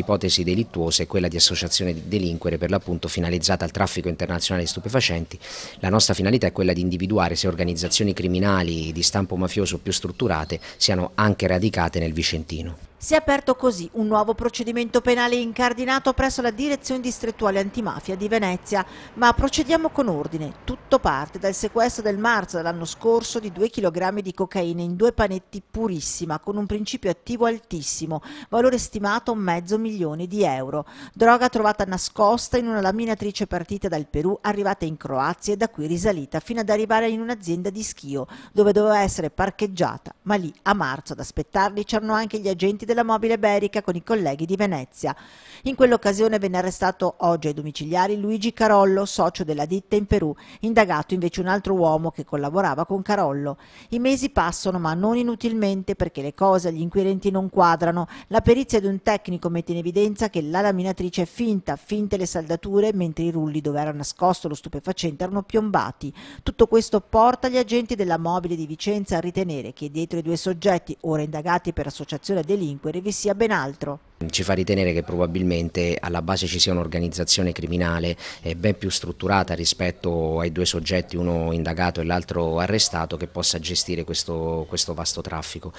ipotesi delittuose, quella di associazione di delinquere per l'appunto finalizzata al traffico internazionale di stupefacenti. La nostra finalità è quella di individuare se organizzazioni criminali di stampo mafioso più strutturate siano anche radicate nel Vicentino. Si è aperto così un nuovo procedimento penale incardinato presso la Direzione Distrettuale Antimafia di Venezia, ma procediamo con ordine. Tutto parte dal sequestro del marzo dell'anno scorso di 2 kg di cocaina in due panetti purissima, con un principio attivo altissimo, valore stimato mezzo milione di euro. Droga trovata nascosta in una laminatrice partita dal Perù, arrivata in Croazia e da qui risalita fino ad arrivare in un'azienda di schio, dove doveva essere parcheggiata, ma lì a marzo ad aspettarli c'erano anche gli agenti della mobile berica con i colleghi di Venezia. In quell'occasione venne arrestato oggi ai domiciliari Luigi Carollo, socio della ditta in Perù, indagato invece un altro uomo che collaborava con Carollo. I mesi passano ma non inutilmente perché le cose agli inquirenti non quadrano. La perizia di un tecnico mette in evidenza che la laminatrice è finta, finte le saldature, mentre i rulli dove era nascosto lo stupefacente erano piombati. Tutto questo porta gli agenti della mobile di Vicenza a ritenere che dietro i due soggetti, ora indagati per associazione a delinquere vi sia ben altro. Ci fa ritenere che probabilmente alla base ci sia un'organizzazione criminale eh, ben più strutturata rispetto ai due soggetti, uno indagato e l'altro arrestato, che possa gestire questo, questo vasto traffico.